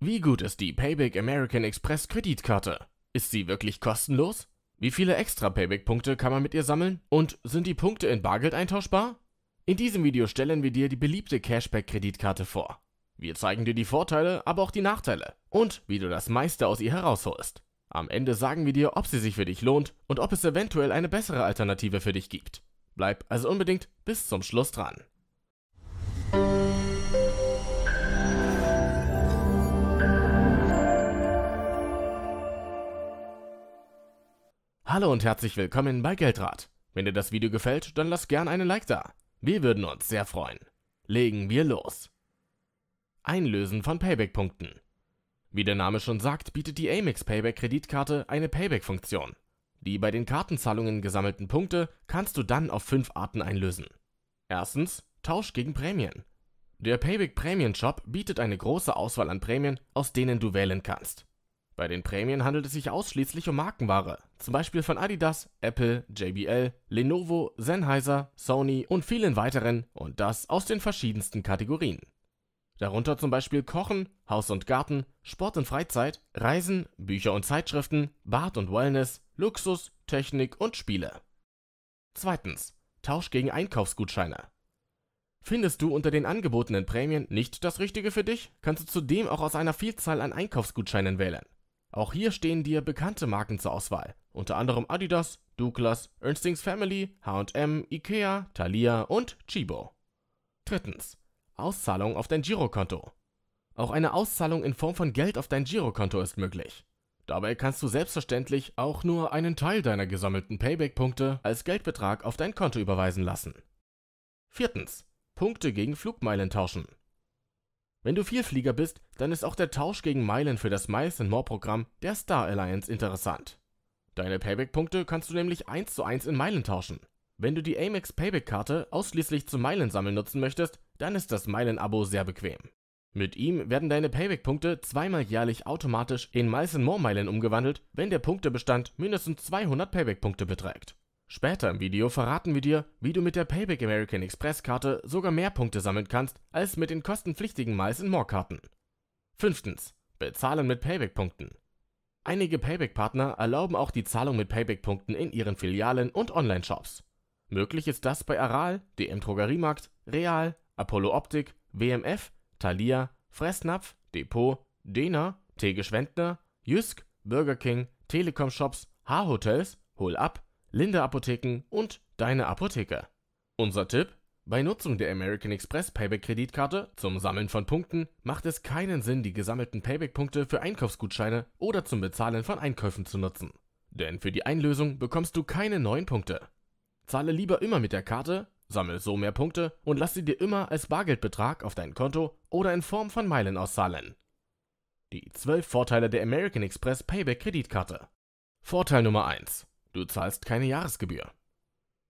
Wie gut ist die Payback American Express Kreditkarte? Ist sie wirklich kostenlos? Wie viele extra Payback-Punkte kann man mit ihr sammeln? Und sind die Punkte in Bargeld eintauschbar? In diesem Video stellen wir dir die beliebte Cashback-Kreditkarte vor. Wir zeigen dir die Vorteile, aber auch die Nachteile und wie du das meiste aus ihr herausholst. Am Ende sagen wir dir, ob sie sich für dich lohnt und ob es eventuell eine bessere Alternative für dich gibt. Bleib also unbedingt bis zum Schluss dran. Hallo und herzlich willkommen bei Geldrat. Wenn dir das Video gefällt, dann lass gerne einen Like da. Wir würden uns sehr freuen. Legen wir los. Einlösen von Payback-Punkten. Wie der Name schon sagt, bietet die Amex Payback-Kreditkarte eine Payback-Funktion. Die bei den Kartenzahlungen gesammelten Punkte kannst du dann auf fünf Arten einlösen. Erstens, Tausch gegen Prämien. Der Payback Prämien Shop bietet eine große Auswahl an Prämien, aus denen du wählen kannst. Bei den Prämien handelt es sich ausschließlich um Markenware, zum Beispiel von Adidas, Apple, JBL, Lenovo, Sennheiser, Sony und vielen weiteren und das aus den verschiedensten Kategorien. Darunter zum Beispiel Kochen, Haus und Garten, Sport und Freizeit, Reisen, Bücher und Zeitschriften, Bad und Wellness, Luxus, Technik und Spiele. Zweitens. Tausch gegen Einkaufsgutscheine. Findest du unter den angebotenen Prämien nicht das Richtige für dich, kannst du zudem auch aus einer Vielzahl an Einkaufsgutscheinen wählen. Auch hier stehen dir bekannte Marken zur Auswahl, unter anderem Adidas, Douglas, Ernstings Family, H&M, Ikea, Thalia und Chibo. Drittens. Auszahlung auf dein Girokonto. Auch eine Auszahlung in Form von Geld auf dein Girokonto ist möglich. Dabei kannst du selbstverständlich auch nur einen Teil deiner gesammelten Payback-Punkte als Geldbetrag auf dein Konto überweisen lassen. Viertens. Punkte gegen Flugmeilen tauschen. Wenn du Vielflieger bist, dann ist auch der Tausch gegen Meilen für das Miles and More Programm der Star Alliance interessant. Deine Payback-Punkte kannst du nämlich 1 zu 1 in Meilen tauschen. Wenn du die Amex Payback-Karte ausschließlich zum Meilensammeln nutzen möchtest, dann ist das Meilen-Abo sehr bequem. Mit ihm werden deine Payback-Punkte zweimal jährlich automatisch in Miles and More Meilen umgewandelt, wenn der Punktebestand mindestens 200 Payback-Punkte beträgt. Später im Video verraten wir dir, wie du mit der Payback American Express Karte sogar mehr Punkte sammeln kannst als mit den kostenpflichtigen Miles in More Karten. 5. Bezahlen mit Payback Punkten. Einige Payback Partner erlauben auch die Zahlung mit Payback Punkten in ihren Filialen und Online-Shops. Möglich ist das bei Aral, DM Drogeriemarkt, Real, Apollo Optik, WMF, Thalia, Fressnapf, Depot, Dena, Tege Schwendner, Jysk, Burger King, Telekom Shops, H-Hotels, Hol ab, Linde Apotheken und deine Apotheke. Unser Tipp? Bei Nutzung der American Express Payback Kreditkarte zum Sammeln von Punkten macht es keinen Sinn, die gesammelten Payback-Punkte für Einkaufsgutscheine oder zum Bezahlen von Einkäufen zu nutzen. Denn für die Einlösung bekommst du keine neuen Punkte. Zahle lieber immer mit der Karte, sammel so mehr Punkte und lass sie dir immer als Bargeldbetrag auf dein Konto oder in Form von Meilen auszahlen. Die 12 Vorteile der American Express Payback Kreditkarte. Vorteil Nummer 1. Du zahlst keine Jahresgebühr.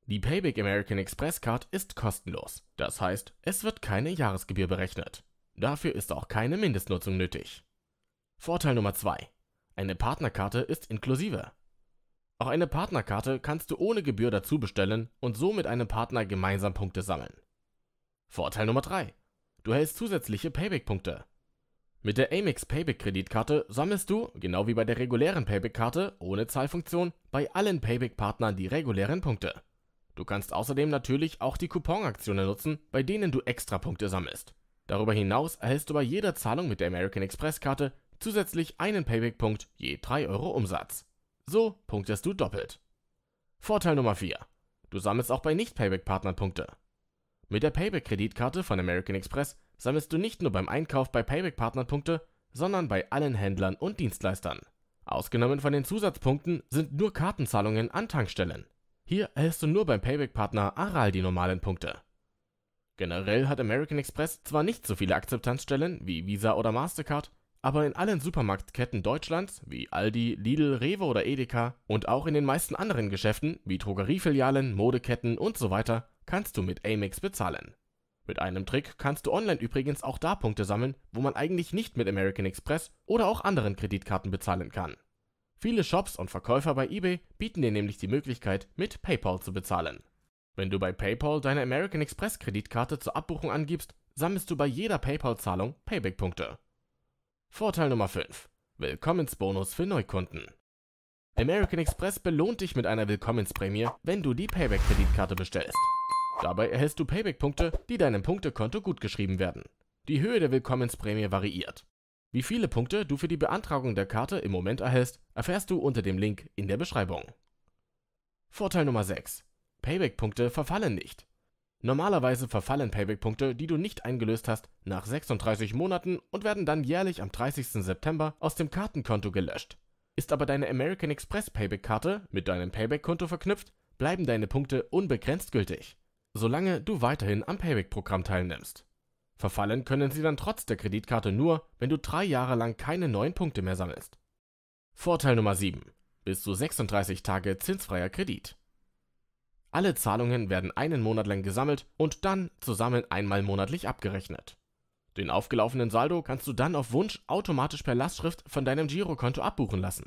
Die Payback American Express Card ist kostenlos, das heißt, es wird keine Jahresgebühr berechnet. Dafür ist auch keine Mindestnutzung nötig. Vorteil Nummer 2. Eine Partnerkarte ist inklusive. Auch eine Partnerkarte kannst du ohne Gebühr dazu bestellen und so mit einem Partner gemeinsam Punkte sammeln. Vorteil Nummer 3. Du hältst zusätzliche Payback-Punkte. Mit der Amex Payback Kreditkarte sammelst du, genau wie bei der regulären Payback-Karte, ohne Zahlfunktion bei allen Payback-Partnern die regulären Punkte. Du kannst außerdem natürlich auch die Coupon-Aktionen nutzen, bei denen du extra Punkte sammelst. Darüber hinaus erhältst du bei jeder Zahlung mit der American Express-Karte zusätzlich einen Payback-Punkt je 3 Euro Umsatz. So punktest du doppelt. Vorteil Nummer 4. Du sammelst auch bei Nicht-Payback-Partnern Punkte. Mit der Payback-Kreditkarte von American Express sammelst du nicht nur beim Einkauf bei Payback-Partnern Punkte, sondern bei allen Händlern und Dienstleistern. Ausgenommen von den Zusatzpunkten sind nur Kartenzahlungen an Tankstellen. Hier erhältst du nur beim Payback-Partner Aral die normalen Punkte. Generell hat American Express zwar nicht so viele Akzeptanzstellen wie Visa oder Mastercard, aber in allen Supermarktketten Deutschlands wie Aldi, Lidl, Rewe oder Edeka und auch in den meisten anderen Geschäften wie Drogeriefilialen, Modeketten und so weiter kannst du mit Amex bezahlen. Mit einem Trick kannst du online übrigens auch da Punkte sammeln, wo man eigentlich nicht mit American Express oder auch anderen Kreditkarten bezahlen kann. Viele Shops und Verkäufer bei eBay bieten dir nämlich die Möglichkeit, mit PayPal zu bezahlen. Wenn du bei PayPal deine American Express Kreditkarte zur Abbuchung angibst, sammelst du bei jeder PayPal-Zahlung Payback-Punkte. Vorteil Nummer 5. Willkommensbonus für Neukunden. American Express belohnt dich mit einer Willkommensprämie, wenn du die Payback-Kreditkarte bestellst. Dabei erhältst du Payback-Punkte, die deinem Punktekonto gutgeschrieben werden. Die Höhe der Willkommensprämie variiert. Wie viele Punkte du für die Beantragung der Karte im Moment erhältst, erfährst du unter dem Link in der Beschreibung. Vorteil Nummer 6. Payback-Punkte verfallen nicht. Normalerweise verfallen Payback-Punkte, die du nicht eingelöst hast, nach 36 Monaten und werden dann jährlich am 30. September aus dem Kartenkonto gelöscht. Ist aber deine American Express Payback-Karte mit deinem Payback-Konto verknüpft, bleiben deine Punkte unbegrenzt gültig solange du weiterhin am Payback-Programm teilnimmst. Verfallen können sie dann trotz der Kreditkarte nur, wenn du drei Jahre lang keine neuen Punkte mehr sammelst. Vorteil Nummer 7. Bis zu 36 Tage zinsfreier Kredit. Alle Zahlungen werden einen Monat lang gesammelt und dann zusammen einmal monatlich abgerechnet. Den aufgelaufenen Saldo kannst du dann auf Wunsch automatisch per Lastschrift von deinem Girokonto abbuchen lassen.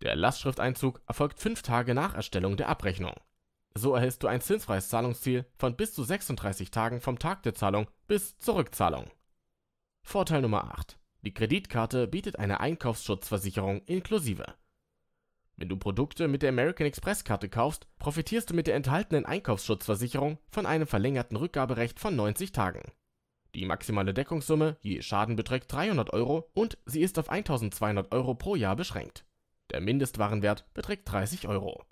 Der Lastschrifteinzug erfolgt fünf Tage nach Erstellung der Abrechnung. So erhältst du ein zinsfreies Zahlungsziel von bis zu 36 Tagen vom Tag der Zahlung bis zur Rückzahlung. Vorteil Nummer 8. Die Kreditkarte bietet eine Einkaufsschutzversicherung inklusive. Wenn du Produkte mit der American Express Karte kaufst, profitierst du mit der enthaltenen Einkaufsschutzversicherung von einem verlängerten Rückgaberecht von 90 Tagen. Die maximale Deckungssumme je Schaden beträgt 300 Euro und sie ist auf 1200 Euro pro Jahr beschränkt. Der Mindestwarenwert beträgt 30 Euro.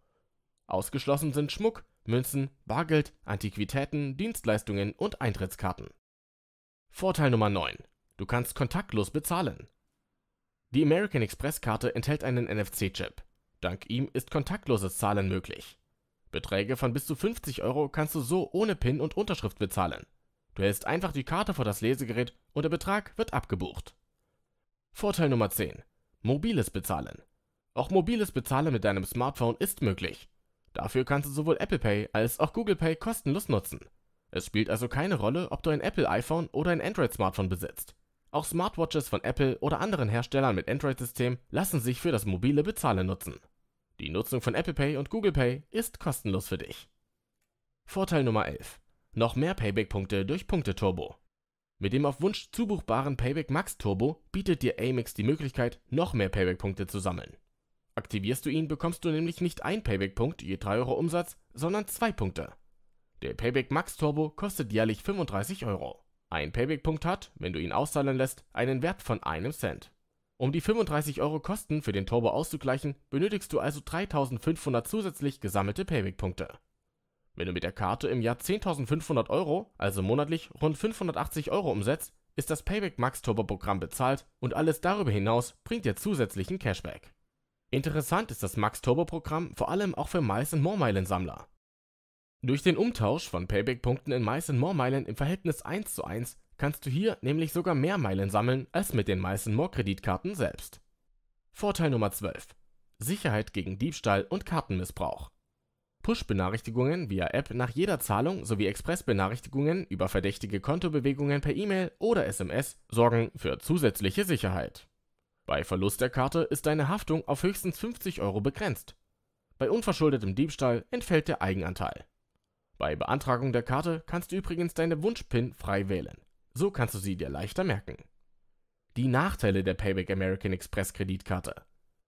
Ausgeschlossen sind Schmuck, Münzen, Bargeld, Antiquitäten, Dienstleistungen und Eintrittskarten. Vorteil Nummer 9: Du kannst kontaktlos bezahlen. Die American Express-Karte enthält einen NFC-Chip. Dank ihm ist kontaktloses Zahlen möglich. Beträge von bis zu 50 Euro kannst du so ohne PIN und Unterschrift bezahlen. Du hältst einfach die Karte vor das Lesegerät und der Betrag wird abgebucht. Vorteil Nummer 10. Mobiles Bezahlen. Auch mobiles Bezahlen mit deinem Smartphone ist möglich. Dafür kannst du sowohl Apple Pay als auch Google Pay kostenlos nutzen. Es spielt also keine Rolle, ob du ein Apple iPhone oder ein Android Smartphone besitzt. Auch Smartwatches von Apple oder anderen Herstellern mit Android-System lassen sich für das mobile Bezahlen nutzen. Die Nutzung von Apple Pay und Google Pay ist kostenlos für dich. Vorteil Nummer 11. Noch mehr Payback-Punkte durch Punkte Turbo. Mit dem auf Wunsch zubuchbaren Payback Max Turbo bietet dir Amex die Möglichkeit, noch mehr Payback-Punkte zu sammeln. Aktivierst du ihn, bekommst du nämlich nicht ein Payback-Punkt je 3 Euro Umsatz, sondern zwei Punkte. Der Payback Max Turbo kostet jährlich 35 Euro. Ein Payback-Punkt hat, wenn du ihn auszahlen lässt, einen Wert von einem Cent. Um die 35 Euro Kosten für den Turbo auszugleichen, benötigst du also 3500 zusätzlich gesammelte Payback-Punkte. Wenn du mit der Karte im Jahr 10.500 Euro, also monatlich rund 580 Euro umsetzt, ist das Payback Max Turbo Programm bezahlt und alles darüber hinaus bringt dir zusätzlichen Cashback. Interessant ist das Max-Turbo-Programm vor allem auch für Miles More-Meilen-Sammler. Durch den Umtausch von Payback-Punkten in Miles More-Meilen im Verhältnis 1 zu 1 kannst du hier nämlich sogar mehr Meilen sammeln als mit den Miles More-Kreditkarten selbst. Vorteil Nummer 12: Sicherheit gegen Diebstahl und Kartenmissbrauch. Push-Benachrichtigungen via App nach jeder Zahlung sowie Express-Benachrichtigungen über verdächtige Kontobewegungen per E-Mail oder SMS sorgen für zusätzliche Sicherheit bei Verlust der Karte ist deine Haftung auf höchstens 50 Euro begrenzt. Bei unverschuldetem Diebstahl entfällt der Eigenanteil. Bei Beantragung der Karte kannst du übrigens deine Wunschpin frei wählen. So kannst du sie dir leichter merken. Die Nachteile der Payback American Express Kreditkarte.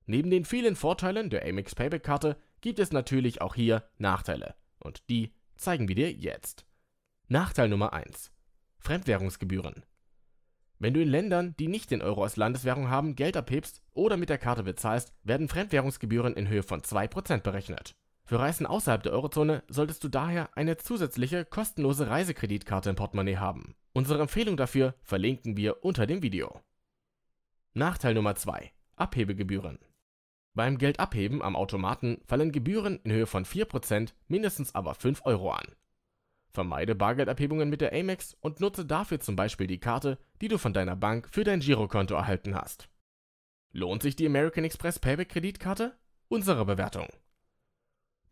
Neben den vielen Vorteilen der Amex Payback Karte gibt es natürlich auch hier Nachteile. Und die zeigen wir dir jetzt. Nachteil Nummer 1. Fremdwährungsgebühren. Wenn du in Ländern, die nicht den Euro als Landeswährung haben, Geld abhebst oder mit der Karte bezahlst, werden Fremdwährungsgebühren in Höhe von 2% berechnet. Für Reisen außerhalb der Eurozone solltest du daher eine zusätzliche kostenlose Reisekreditkarte im Portemonnaie haben. Unsere Empfehlung dafür verlinken wir unter dem Video. Nachteil Nummer 2. Abhebegebühren. Beim Geldabheben am Automaten fallen Gebühren in Höhe von 4%, mindestens aber 5 Euro an. Vermeide Bargeldabhebungen mit der Amex und nutze dafür zum Beispiel die Karte, die du von deiner Bank für dein Girokonto erhalten hast. Lohnt sich die American Express Payback Kreditkarte? Unsere Bewertung.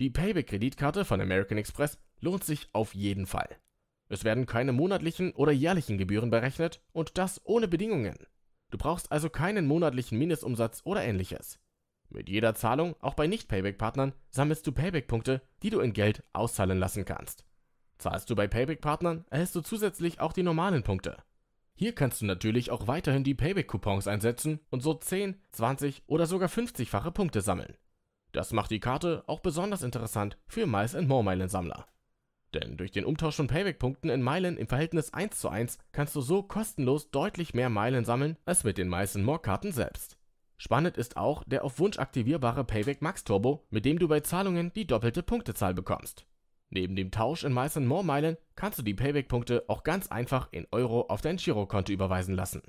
Die Payback Kreditkarte von American Express lohnt sich auf jeden Fall. Es werden keine monatlichen oder jährlichen Gebühren berechnet und das ohne Bedingungen. Du brauchst also keinen monatlichen Mindestumsatz oder ähnliches. Mit jeder Zahlung, auch bei Nicht-Payback-Partnern, sammelst du Payback-Punkte, die du in Geld auszahlen lassen kannst. Zahlst du bei Payback-Partnern, erhältst du zusätzlich auch die normalen Punkte. Hier kannst du natürlich auch weiterhin die Payback-Coupons einsetzen und so 10, 20 oder sogar 50-fache Punkte sammeln. Das macht die Karte auch besonders interessant für Miles More Meilen Sammler. Denn durch den Umtausch von Payback-Punkten in Meilen im Verhältnis 1 zu 1 kannst du so kostenlos deutlich mehr Meilen sammeln als mit den Miles More Karten selbst. Spannend ist auch der auf Wunsch aktivierbare Payback Max Turbo, mit dem du bei Zahlungen die doppelte Punktezahl bekommst. Neben dem Tausch in Miles More Meilen kannst du die Payback-Punkte auch ganz einfach in Euro auf dein Girokonto überweisen lassen.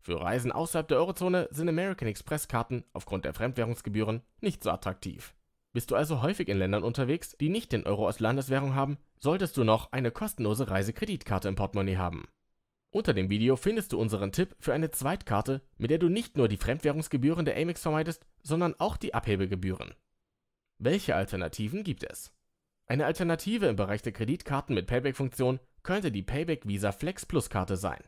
Für Reisen außerhalb der Eurozone sind American Express-Karten aufgrund der Fremdwährungsgebühren nicht so attraktiv. Bist du also häufig in Ländern unterwegs, die nicht den Euro als Landeswährung haben, solltest du noch eine kostenlose Reisekreditkarte im Portemonnaie haben. Unter dem Video findest du unseren Tipp für eine Zweitkarte, mit der du nicht nur die Fremdwährungsgebühren der Amex vermeidest, sondern auch die Abhebegebühren. Welche Alternativen gibt es? Eine Alternative im Bereich der Kreditkarten mit Payback-Funktion könnte die Payback Visa Flex Plus Karte sein.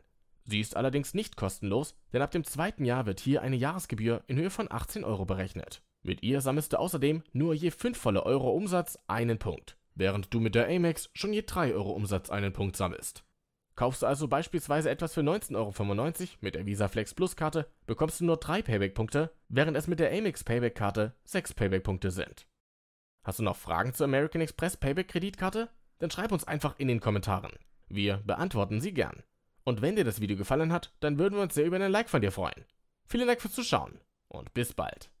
Sie ist allerdings nicht kostenlos, denn ab dem zweiten Jahr wird hier eine Jahresgebühr in Höhe von 18 Euro berechnet. Mit ihr sammelst du außerdem nur je 5 volle Euro Umsatz einen Punkt, während du mit der Amex schon je 3 Euro Umsatz einen Punkt sammelst. Kaufst du also beispielsweise etwas für 19,95 Euro mit der Visa Flex Plus Karte, bekommst du nur 3 Payback-Punkte, während es mit der Amex Payback-Karte 6 Payback-Punkte sind. Hast du noch Fragen zur American Express Payback Kreditkarte? Dann schreib uns einfach in den Kommentaren. Wir beantworten sie gern. Und wenn dir das Video gefallen hat, dann würden wir uns sehr über ein Like von dir freuen. Vielen Dank fürs Zuschauen und bis bald.